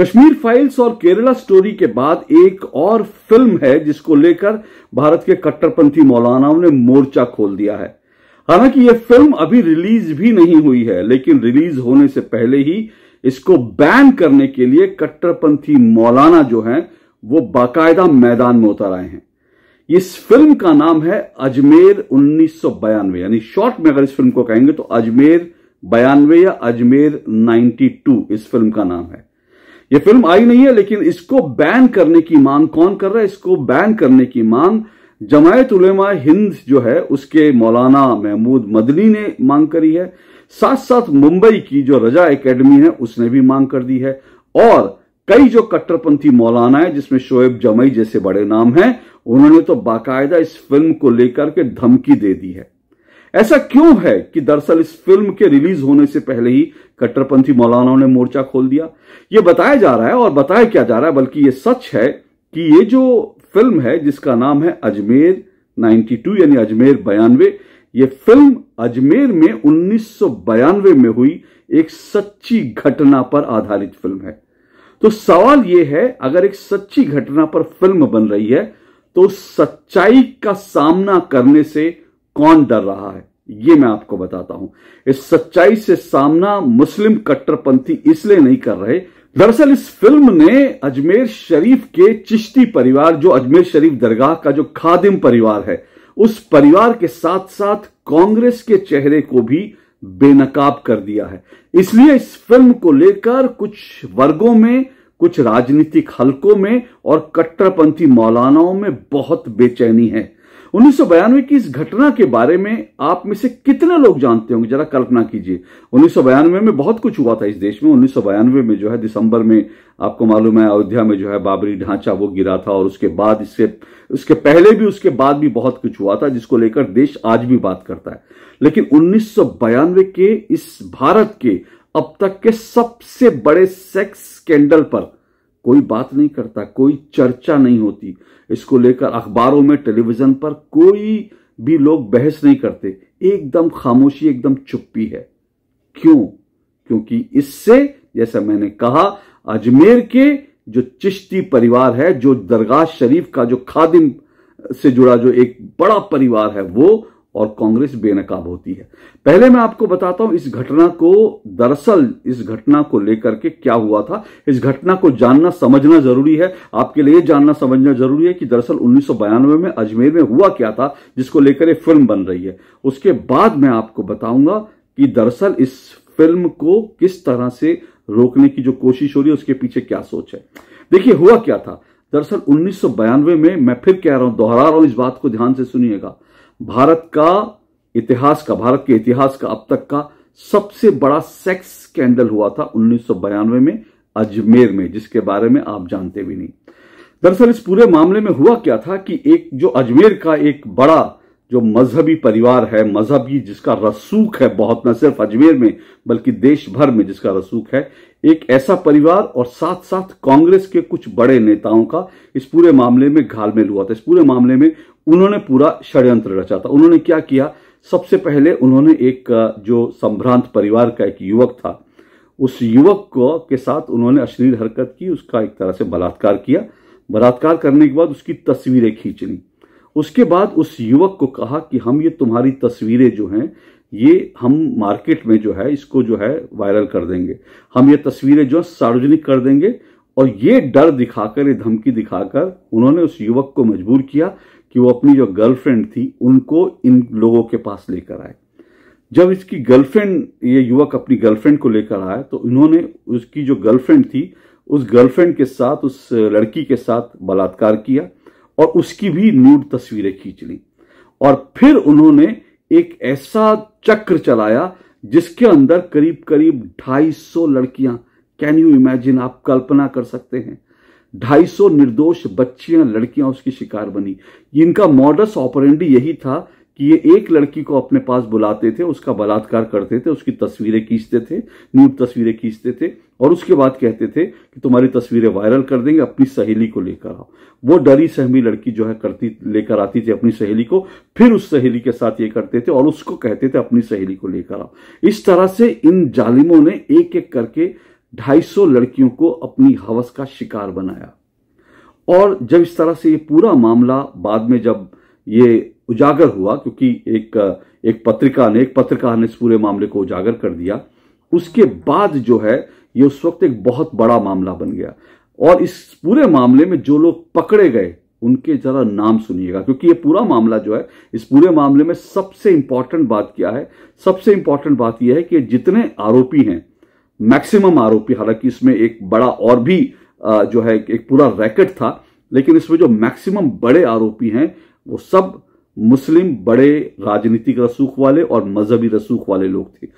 Kashmir files और Kerala story के बाद एक और फिल्म है जिसको लेकर भारत के कट्टरपंथी मौलानाओं ने मोर्चा खोल दिया है हालांकि यह फिल्म अभी रिलीज भी नहीं हुई है लेकिन रिलीज होने से पहले ही इसको बैन करने के लिए कट्टरपंथी मौलाना जो हैं वो बाकायदा मैदान में उतर आए हैं इस फिल्म का नाम है अजमेर उन्नीस यानी शॉर्ट में अगर इस फिल्म को कहेंगे तो अजमेर बयानवे या अजमेर 92 इस फिल्म का नाम है ये फिल्म आई नहीं है लेकिन इसको बैन करने की मांग कौन कर रहा है इसको बैन करने की मांग जमायत उलेमा हिंद जो है उसके मौलाना महमूद मदनी ने मांग करी है साथ साथ मुंबई की जो रजा एकेडमी है उसने भी मांग कर दी है और कई जो कट्टरपंथी मौलाना है जिसमें शोएब जमई जैसे बड़े नाम हैं उन्होंने तो बाकायदा इस फिल्म को लेकर के धमकी दे दी है ऐसा क्यों है कि दरअसल इस फिल्म के रिलीज होने से पहले ही कट्टरपंथी मौलाना ने मोर्चा खोल दिया यह बताया जा रहा है और बताया क्या जा रहा है बल्कि यह सच है कि ये जो फिल्म है जिसका नाम है अजमेर 92 यानी अजमेर बयानवे ये फिल्म अजमेर में उन्नीस में हुई एक सच्ची घटना पर आधारित फिल्म है तो सवाल यह है अगर एक सच्ची घटना पर फिल्म बन रही है तो सच्चाई का सामना करने से कौन डर रहा है ये मैं आपको बताता हूं इस सच्चाई से सामना मुस्लिम कट्टरपंथी इसलिए नहीं कर रहे दरअसल इस फिल्म ने अजमेर शरीफ के चिश्ती परिवार जो अजमेर शरीफ दरगाह का जो खादिम परिवार है उस परिवार के साथ साथ कांग्रेस के चेहरे को भी बेनकाब कर दिया है इसलिए इस फिल्म को लेकर कुछ वर्गों में कुछ राजनीतिक हलकों में और कट्टरपंथी मौलानाओं में बहुत बेचैनी है उन्नीस की इस घटना के बारे में आप में से कितने लोग जानते होंगे जरा कल्पना कीजिए उन्नीस में बहुत कुछ हुआ था इस देश में उन्नीस में जो है दिसंबर में आपको मालूम है अयोध्या में जो है बाबरी ढांचा वो गिरा था और उसके बाद इससे उसके पहले भी उसके बाद भी बहुत कुछ हुआ था जिसको लेकर देश आज भी बात करता है लेकिन उन्नीस के इस भारत के अब तक के सबसे बड़े सेक्स स्कैंडल पर कोई बात नहीं करता कोई चर्चा नहीं होती इसको लेकर अखबारों में टेलीविजन पर कोई भी लोग बहस नहीं करते एकदम खामोशी एकदम चुप्पी है क्यों क्योंकि इससे जैसा मैंने कहा अजमेर के जो चिश्ती परिवार है जो दरगाह शरीफ का जो खादिम से जुड़ा जो एक बड़ा परिवार है वो और कांग्रेस बेनकाब होती है पहले मैं आपको बताता हूं इस घटना को दरअसल इस घटना को लेकर के क्या हुआ था इस घटना को जानना समझना जरूरी है आपके लिए जानना समझना जरूरी है कि दरअसल उन्नीस में अजमेर में हुआ क्या था जिसको लेकर ये फिल्म बन रही है उसके बाद मैं आपको बताऊंगा कि दरअसल इस फिल्म को किस तरह से रोकने की जो कोशिश हो रही है उसके पीछे क्या सोच है देखिए हुआ क्या था दरअसल उन्नीस में मैं फिर कह रहा हूं दोहरा रहा हूं इस बात को ध्यान से सुनिएगा भारत का इतिहास का भारत के इतिहास का अब तक का सबसे बड़ा सेक्स स्कैंडल हुआ था उन्नीस में अजमेर में जिसके बारे में आप जानते भी नहीं दरअसल इस पूरे मामले में हुआ क्या था कि एक जो अजमेर का एक बड़ा जो मजहबी परिवार है मजहबी जिसका रसूख है बहुत न सिर्फ अजमेर में बल्कि देश भर में जिसका रसूख है एक ऐसा परिवार और साथ साथ कांग्रेस के कुछ बड़े नेताओं का इस पूरे मामले में घालमेल हुआ था इस पूरे मामले में उन्होंने पूरा षड्यंत्र रचा था उन्होंने क्या किया सबसे पहले उन्होंने एक जो संभ्रांत परिवार का एक युवक था उस युवक को के साथ उन्होंने अश्लील हरकत की उसका एक तरह से बलात्कार किया बलात्कार करने के बाद उसकी तस्वीरें खींच ली उसके बाद उस युवक को कहा कि हम ये तुम्हारी तस्वीरें जो हैं ये हम मार्केट में जो है इसको जो है वायरल कर देंगे हम ये तस्वीरें जो है सार्वजनिक कर देंगे और ये डर दिखाकर ये धमकी दिखाकर उन्होंने उस युवक को मजबूर किया कि वो अपनी जो गर्लफ्रेंड थी उनको इन लोगों के पास लेकर आए जब इसकी गर्लफ्रेंड ये युवक अपनी गर्लफ्रेंड को लेकर आया तो इन्होंने उसकी जो गर्लफ्रेंड थी उस गर्लफ्रेंड के साथ उस लड़की के साथ बलात्कार किया और उसकी भी न्यूड तस्वीरें खींच ली और फिर उन्होंने एक ऐसा चक्र चलाया जिसके अंदर करीब करीब 250 लड़कियां कैन यू इमेजिन आप कल्पना कर सकते हैं 250 निर्दोष बच्चियां लड़कियां उसकी शिकार बनी इनका मॉडर्स ऑपरेंडी यही था कि ये एक लड़की को अपने पास बुलाते थे उसका बलात्कार करते थे उसकी तस्वीरें खींचते थे न्यूड तस्वीरें खींचते थे और उसके बाद कहते थे कि तुम्हारी तस्वीरें वायरल कर देंगे अपनी सहेली को लेकर आओ वो डरी सहमी लड़की जो है करती लेकर आती थी अपनी सहेली को फिर उस सहेली के साथ ये करते थे और उसको कहते थे अपनी सहेली को लेकर आओ इस तरह से इन जालिमों ने एक एक करके ढाई लड़कियों को अपनी हवस का शिकार बनाया और जब इस तरह से ये पूरा मामला बाद में जब ये उजागर हुआ क्योंकि एक एक पत्रिका ने एक पत्रकार ने इस पूरे मामले को उजागर कर दिया उसके बाद जो है ये उस वक्त एक बहुत बड़ा मामला बन गया और इस पूरे मामले में जो लोग पकड़े गए उनके जरा नाम सुनिएगा क्योंकि ये पूरा मामला जो है इस पूरे मामले में सबसे इंपॉर्टेंट बात क्या है सबसे इंपॉर्टेंट बात यह है कि जितने आरोपी हैं मैक्सिमम आरोपी हालांकि इसमें एक बड़ा और भी जो है एक पूरा रैकेट था लेकिन इसमें जो मैक्सिमम बड़े आरोपी हैं वो सब मुस्लिम बड़े राजनीतिक रसूख वाले और मजहबी रसूख वाले लोग थे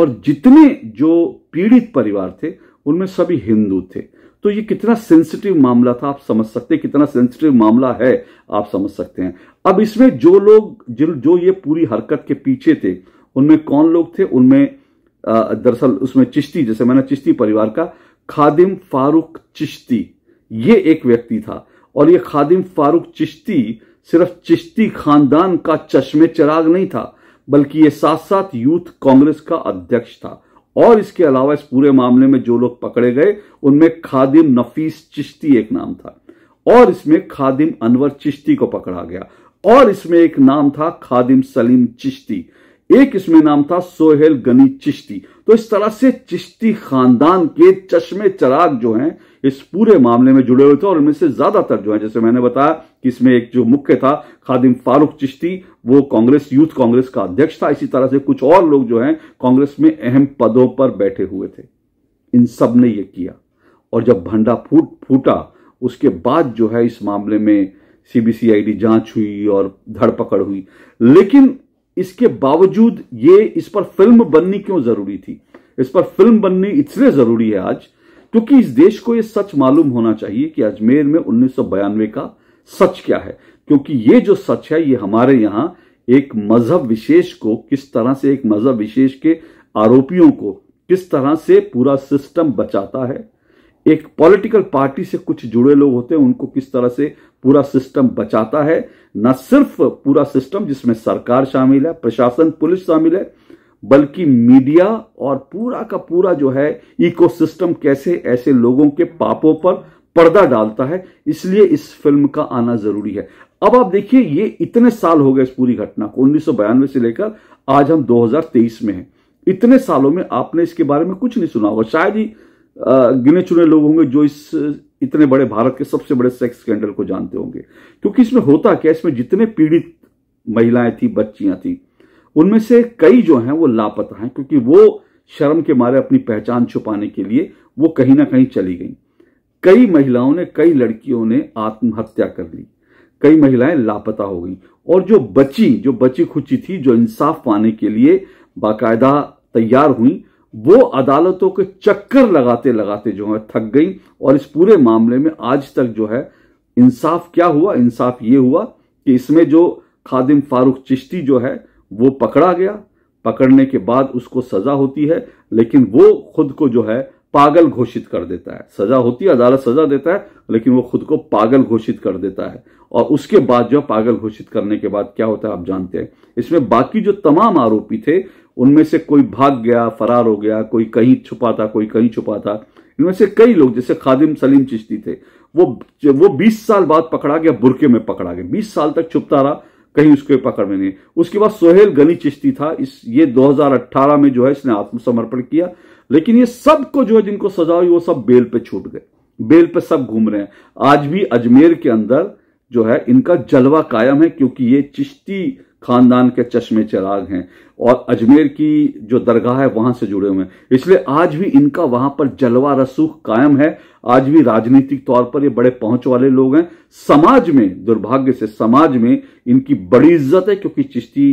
और जितने जो पीड़ित परिवार थे उनमें सभी हिंदू थे तो ये कितना सेंसिटिव मामला था आप समझ सकते हैं कितना सेंसिटिव मामला है आप समझ सकते हैं अब इसमें जो लोग जिन जो ये पूरी हरकत के पीछे थे उनमें कौन लोग थे उनमें दरअसल उसमें चिश्ती जैसे मैंने चिश्ती परिवार का खादिम फारूक चिश्ती ये एक व्यक्ति था और ये खादिम फारूक चिश्ती सिर्फ चिश्ती खानदान का चश्मे चिराग नहीं था बल्कि ये साथ साथ यूथ कांग्रेस का अध्यक्ष था और इसके अलावा इस पूरे मामले में जो लोग पकड़े गए उनमें खादिम नफीस चिश्ती एक नाम था और इसमें खादिम अनवर चिश्ती को पकड़ा गया और इसमें एक नाम था खादिम सलीम चिश्ती एक इसमें नाम था सोहेल गनी चिश्ती तो इस तरह से चिश्ती खानदान के चश्मे चराग जो हैं इस पूरे मामले में जुड़े हुए थे और इनमें से ज्यादातर जो है जैसे मैंने बताया कि इसमें एक जो मुख्य था खादिम फारूक चिश्ती वो कांग्रेस यूथ कांग्रेस का अध्यक्ष था इसी तरह से कुछ और लोग जो हैं कांग्रेस में अहम पदों पर बैठे हुए थे इन सब ने ये किया और जब भंडा फूट फूटा उसके बाद जो है इस मामले में सीबीसीआईडी जांच हुई और धड़पकड़ हुई लेकिन इसके बावजूद ये इस पर फिल्म बननी क्यों जरूरी थी इस पर फिल्म बननी इसलिए जरूरी है आज क्योंकि इस देश को यह सच मालूम होना चाहिए कि अजमेर में उन्नीस का सच क्या है क्योंकि ये जो सच है ये हमारे यहां एक मजहब विशेष को किस तरह से एक मजहब विशेष के आरोपियों को किस तरह से पूरा सिस्टम बचाता है एक पॉलिटिकल पार्टी से कुछ जुड़े लोग होते हैं उनको किस तरह से पूरा सिस्टम बचाता है न सिर्फ पूरा सिस्टम जिसमें सरकार शामिल है प्रशासन पुलिस शामिल है बल्कि मीडिया और पूरा का पूरा जो है इकोसिस्टम कैसे ऐसे लोगों के पापों पर पर्दा डालता है इसलिए इस फिल्म का आना जरूरी है अब आप देखिए ये इतने साल हो गए इस पूरी घटना को उन्नीस से लेकर आज हम 2023 में हैं इतने सालों में आपने इसके बारे में कुछ नहीं सुना होगा शायद ही गिने चुने लोग होंगे जो इस इतने बड़े भारत के सबसे बड़े सेक्स स्कैंडल को जानते होंगे क्योंकि इसमें होता क्या इसमें जितने पीड़ित महिलाएं थी बच्चियां थी उनमें से कई जो हैं वो लापता हैं क्योंकि वो शर्म के मारे अपनी पहचान छुपाने के लिए वो कहीं ना कहीं चली गई कई महिलाओं ने कई लड़कियों ने आत्महत्या कर ली कई महिलाएं लापता हो गई और जो बची जो बची खुची थी जो इंसाफ पाने के लिए बाकायदा तैयार हुई वो अदालतों के चक्कर लगाते लगाते जो है थक गई और इस पूरे मामले में आज तक जो है इंसाफ क्या हुआ इंसाफ ये हुआ कि इसमें जो खादिम फारूक चिश्ती जो है वो पकड़ा गया पकड़ने के बाद उसको सजा होती है लेकिन वो खुद को जो है पागल घोषित कर देता है सजा होती है अदालत सजा देता है लेकिन वो खुद को पागल घोषित कर देता है और उसके बाद जो पागल घोषित करने के बाद क्या होता है आप जानते हैं इसमें बाकी जो तमाम आरोपी थे उनमें से कोई भाग गया फरार हो गया कोई कहीं छुपा था कोई कहीं छुपा था इनमें से कई लोग जैसे खादिम सलीम चिश्ती थे वो वो 20 साल बाद पकड़ा गया बुरके में पकड़ा गया 20 साल तक छुपता रहा कहीं उसके पकड़ में नहीं उसके बाद सोहेल गनी चिश्ती था इस ये 2018 में जो है इसने आत्मसमर्पण किया लेकिन ये सबको जो है जिनको सजा हुई वो सब बेल पे छूट गए बेल पे सब घूम रहे हैं आज भी अजमेर के अंदर जो है इनका जलवा कायम है क्योंकि ये चिश्ती खानदान के चश्मे चिराग हैं और अजमेर की जो दरगाह है वहां से जुड़े हुए हैं इसलिए आज भी इनका वहां पर जलवा रसूख कायम है आज भी राजनीतिक तौर पर ये बड़े पहुंच वाले लोग हैं समाज में दुर्भाग्य से समाज में इनकी बड़ी इज्जत है क्योंकि चिश्ती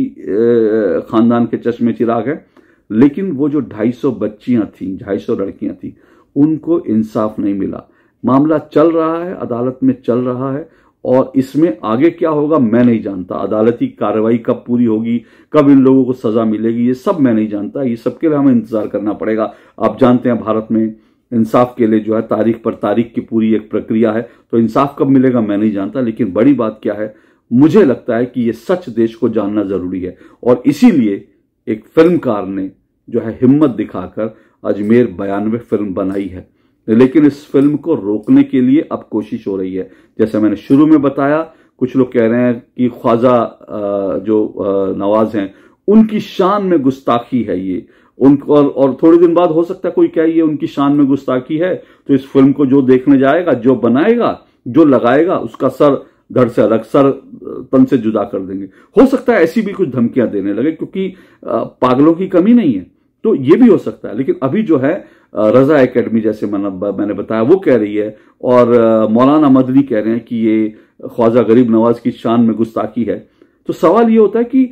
खानदान के चश्मे चिराग है लेकिन वो जो 250 बच्चियां ढाई 250 लड़कियां थी उनको इंसाफ नहीं मिला मामला चल रहा है अदालत में चल रहा है और इसमें आगे क्या होगा मैं नहीं जानता अदालती कार्रवाई कब पूरी होगी कब इन लोगों को सजा मिलेगी ये सब मैं नहीं जानता ये सबके लिए हमें इंतजार करना पड़ेगा आप जानते हैं भारत में इंसाफ के लिए जो है तारीख पर तारीख की पूरी एक प्रक्रिया है तो इंसाफ कब मिलेगा मैं नहीं जानता लेकिन बड़ी बात क्या है मुझे लगता है कि ये सच देश को जानना जरूरी है और इसीलिए एक फिल्मकार ने जो है हिम्मत दिखाकर अजमेर बयानवे फिल्म बनाई है लेकिन इस फिल्म को रोकने के लिए अब कोशिश हो रही है जैसे मैंने शुरू में बताया कुछ लोग कह रहे हैं कि ख्वाजा जो नवाज हैं उनकी शान में गुस्ताखी है ये उन और, और थोड़े दिन बाद हो सकता है कोई क्या ये उनकी शान में गुस्ताखी है तो इस फिल्म को जो देखने जाएगा जो बनाएगा जो लगाएगा उसका सर घर से अलग सर तन से जुदा कर देंगे हो सकता है ऐसी भी कुछ धमकियां देने लगे क्योंकि पागलों की कमी नहीं है तो ये भी हो सकता है लेकिन अभी जो है रजा एकेडमी जैसे मैंने बताया वो कह रही है और मौलाना मदनी कह रहे हैं कि ये ख्वाजा गरीब नवाज की शान में गुस्ताखी है तो सवाल ये होता है कि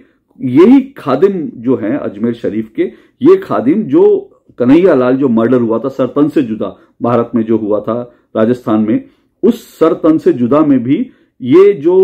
यही खादिम जो है अजमेर शरीफ के ये खादिम जो कन्हैया लाल जो मर्डर हुआ था सरतन से जुदा भारत में जो हुआ था राजस्थान में उस सरतन से जुदा में भी ये जो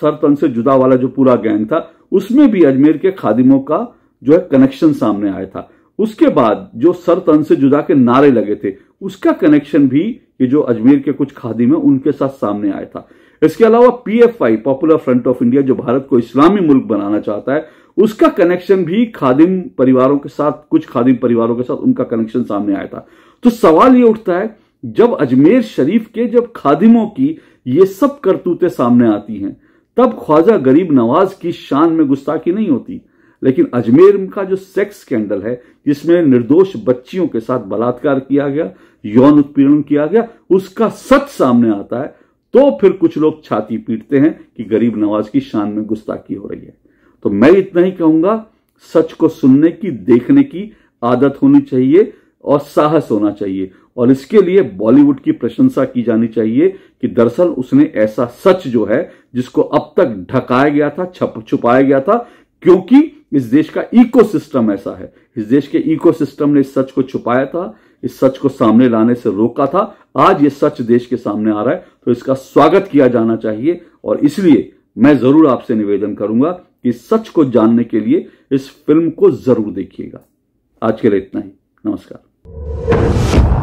सरतन से जुदा वाला जो पूरा गैंग था उसमें भी अजमेर के खादिमों का जो है कनेक्शन सामने आया था उसके बाद जो सर तन से जुदा के नारे लगे थे उसका कनेक्शन भी ये जो अजमेर के कुछ खादी में उनके साथ सामने आया था इसके अलावा PFI popular front of India जो भारत को इस्लामी मुल्क बनाना चाहता है उसका कनेक्शन भी खादिम परिवारों के साथ कुछ खादिम परिवारों के साथ उनका कनेक्शन सामने आया था तो सवाल ये उठता है जब अजमेर शरीफ के जब खादिमों की ये सब करतूतें सामने आती हैं तब ख्वाजा गरीब नवाज की शान में गुस्ताखी नहीं होती लेकिन अजमेर का जो सेक्स स्कैंडल है जिसमें निर्दोष बच्चियों के साथ बलात्कार किया गया यौन उत्पीड़न किया गया उसका सच सामने आता है तो फिर कुछ लोग छाती पीटते हैं कि गरीब नवाज की शान में गुस्ताखी हो रही है तो मैं इतना ही कहूंगा सच को सुनने की देखने की आदत होनी चाहिए और साहस होना चाहिए और इसके लिए बॉलीवुड की प्रशंसा की जानी चाहिए कि दरअसल उसने ऐसा सच जो है जिसको अब तक ढकाया गया था छप छुपाया गया था क्योंकि इस देश का इकोसिस्टम ऐसा है इस देश के इकोसिस्टम ने इस सच को छुपाया था इस सच को सामने लाने से रोका था आज ये सच देश के सामने आ रहा है तो इसका स्वागत किया जाना चाहिए और इसलिए मैं जरूर आपसे निवेदन करूंगा कि इस सच को जानने के लिए इस फिल्म को जरूर देखिएगा आज के लिए इतना ही नमस्कार